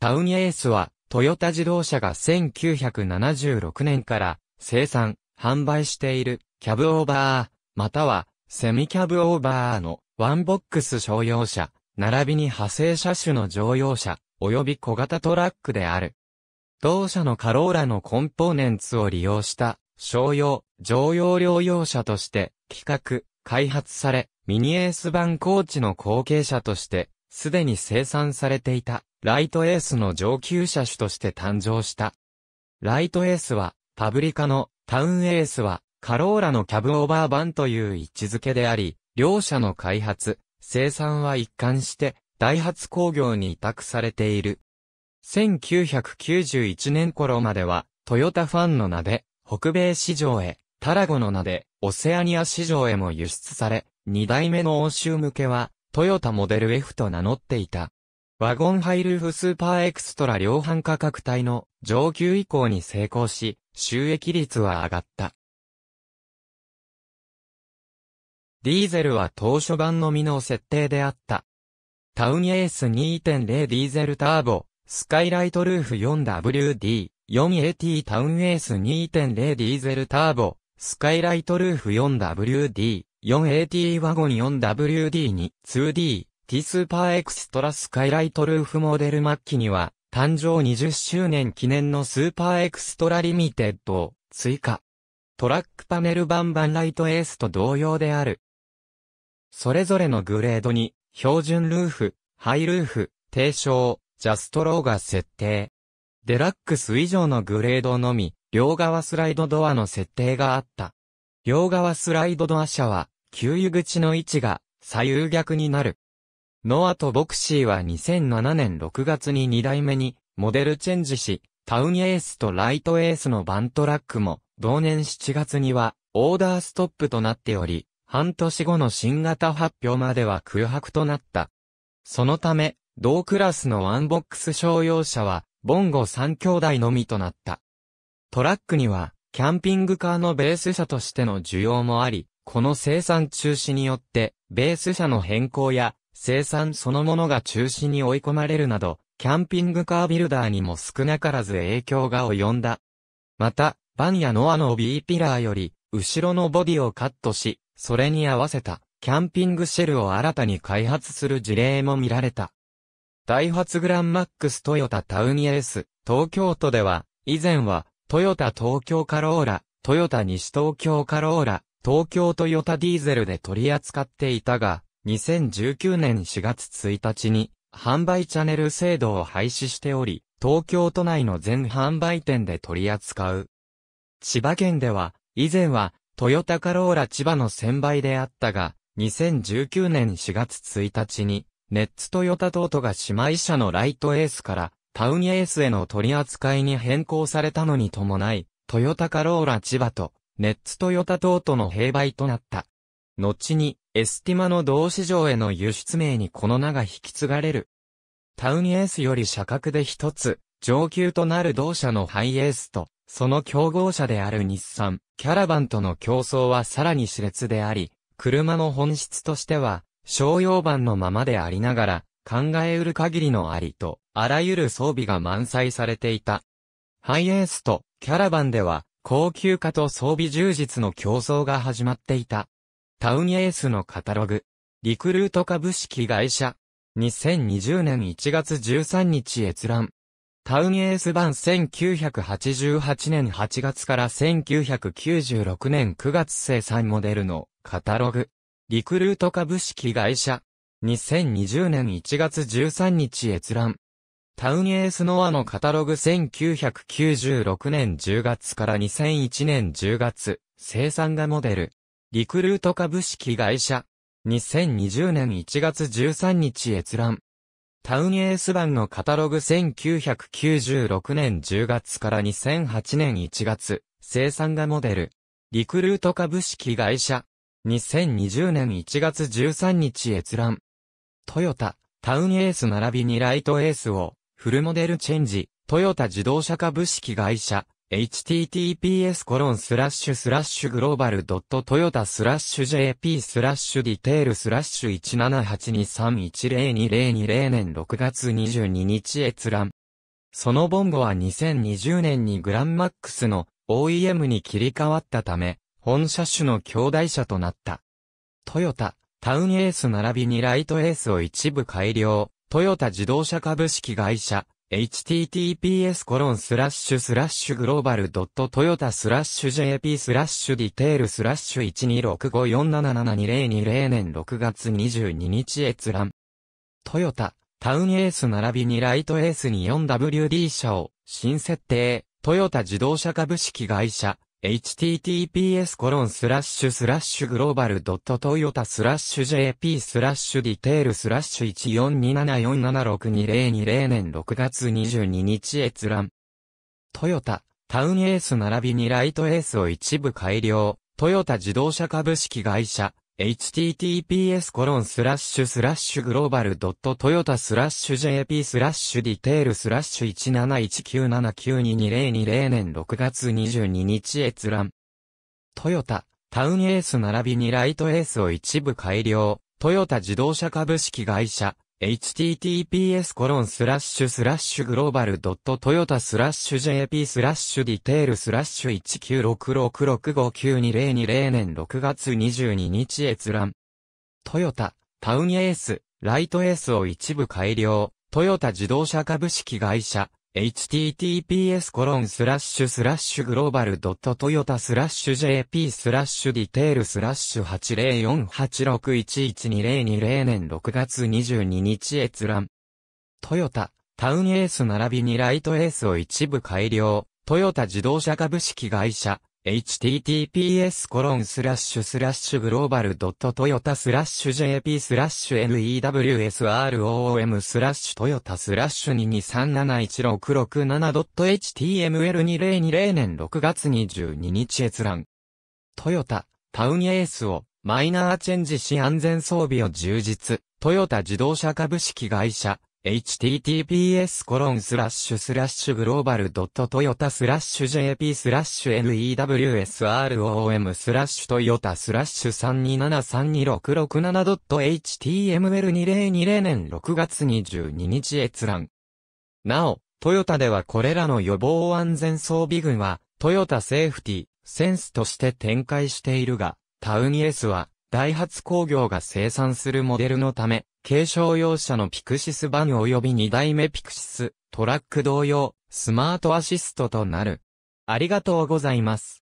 タウンエースは、トヨタ自動車が1976年から生産、販売しているキャブオーバー、またはセミキャブオーバーのワンボックス商用車、並びに派生車種の乗用車、及び小型トラックである。同社のカローラのコンポーネンツを利用した商用、乗用両用車として企画、開発され、ミニエース版コーチの後継者として、すでに生産されていた。ライトエースの上級車種として誕生した。ライトエースは、パブリカのタウンエースは、カローラのキャブオーバー版という位置づけであり、両社の開発、生産は一貫して、ダイハツ工業に委託されている。1991年頃までは、トヨタファンの名で、北米市場へ、タラゴの名で、オセアニア市場へも輸出され、2代目の欧州向けは、トヨタモデル F と名乗っていた。ワゴンハイルーフスーパーエクストラ量販価格帯の上級移行に成功し、収益率は上がった。ディーゼルは当初版のみの設定であった。タウンエース2.0ディーゼルターボ、スカイライトルーフ 4WD、4AT タウンエース2.0ディーゼルターボ、スカイライトルーフ 4WD、4AT ワゴン 4WD に 2D、T スーパーエクストラスカイライトルーフモデル末期には、誕生20周年記念のスーパーエクストラリミテッドを追加。トラックパネルバンバンライトエースと同様である。それぞれのグレードに、標準ルーフ、ハイルーフ、低床、ジャストローが設定。デラックス以上のグレードのみ、両側スライドドアの設定があった。両側スライドドア車は、給油口の位置が左右逆になる。ノアとボクシーは2007年6月に2代目にモデルチェンジし、タウンエースとライトエースのバントラックも、同年7月にはオーダーストップとなっており、半年後の新型発表までは空白となった。そのため、同クラスのワンボックス商用車は、ボンゴ3兄弟のみとなった。トラックには、キャンピングカーのベース車としての需要もあり、この生産中止によって、ベース車の変更や、生産そのものが中止に追い込まれるなど、キャンピングカービルダーにも少なからず影響が及んだ。また、バンやノアの B ピラーより、後ろのボディをカットし、それに合わせた、キャンピングシェルを新たに開発する事例も見られた。ダイハツグランマックストヨタタウニエース、東京都では、以前は、トヨタ東京カローラ、トヨタ西東京カローラ、東京トヨタディーゼルで取り扱っていたが、2019年4月1日に、販売チャンネル制度を廃止しており、東京都内の全販売店で取り扱う。千葉県では、以前は、トヨタカローラ千葉の専売であったが、2019年4月1日に、ネッツトヨタトートが姉妹社のライトエースから、タウンエースへの取り扱いに変更されたのに伴い、トヨタカローラ千葉と、ネッツトヨタトートの併売となった。後に、エスティマの同市場への輸出名にこの名が引き継がれる。タウンエースより社格で一つ、上級となる同社のハイエースと、その競合者である日産、キャラバンとの競争はさらに熾烈であり、車の本質としては、商用版のままでありながら、考えうる限りのありと、あらゆる装備が満載されていた。ハイエースとキャラバンでは、高級化と装備充実の競争が始まっていた。タウンエースのカタログ。リクルート株式会社。2020年1月13日閲覧。タウンエース版1988年8月から1996年9月生産モデルのカタログ。リクルート株式会社。2020年1月13日閲覧。タウンエースノアのカタログ1996年10月から2001年10月、生産がモデル。リクルート株式会社。2020年1月13日閲覧。タウンエース版のカタログ1996年10月から2008年1月、生産がモデル。リクルート株式会社。2020年1月13日閲覧。トヨタ、タウンエース並びにライトエースを、フルモデルチェンジ、トヨタ自動車株式会社、https コロンスラッシュスラッシュグローバルドットトヨタスラッシュ jp スラッシュディテールスラッシュ17823102020年6月22日閲覧。そのボンゴは2020年にグランマックスの OEM に切り替わったため、本車種の兄弟車となった。トヨタ、タウンエース並びにライトエースを一部改良、トヨタ自動車株式会社、https コロンスラッシュスラッシュグローバルドットトヨタスラッシュ JP スラッシュディテールスラッシュ12654772020年6月22日閲覧。トヨタ、タウンエース並びにライトエースに 4WD 社を新設定、トヨタ自動車株式会社、https コロンスラッシュスラッシュグローバルトヨタスラッシュ JP スラッシュディテールスラッシュ14274762020年6月22日閲覧。トヨタ、タウンエース並びにライトエースを一部改良。トヨタ自動車株式会社、https コロンスラッシュスラッシュグローバルドットトヨタスラッシュ JP スラッシュディテールスラッシュ171979222020年6月22日閲覧。トヨタ、タウンエース並びにライトエースを一部改良。トヨタ自動車株式会社、https コロンスラッシュスラッシュグローバルドットトヨタスラッシュ jp スラッシュディテールスラッシュ19666592020年6月22日閲覧。トヨタ、タウンエース、ライトエースを一部改良、トヨタ自動車株式会社、https コロンスラッシュスラッシュグローバルドットトヨタスラッシュ jp スラッシュディテールスラッシュ80486112020年6月22日閲覧。トヨタ、タウンエース並びにライトエースを一部改良、トヨタ自動車株式会社、https コロンスラッシュスラッシュグローバルドットトヨタスラッシュ jp スラッシュ newsroom スラッシュトヨタスラッシュ 223716667.html2020 年6月22日閲覧。トヨタ、タウンエースをマイナーチェンジし安全装備を充実。トヨタ自動車株式会社、https コロンスラッシュスラッシュグローバルドットトヨタスラッシュ jp スラッシュ newsroom スラッシュトヨタスラッシュ 32732667.html2020 年6月22日閲覧。なお、トヨタではこれらの予防安全装備群は、トヨタセーフティ、センスとして展開しているが、タウンイエスは、ダイハツ工業が生産するモデルのため、軽商用車のピクシス版及び2代目ピクシス、トラック同様、スマートアシストとなる。ありがとうございます。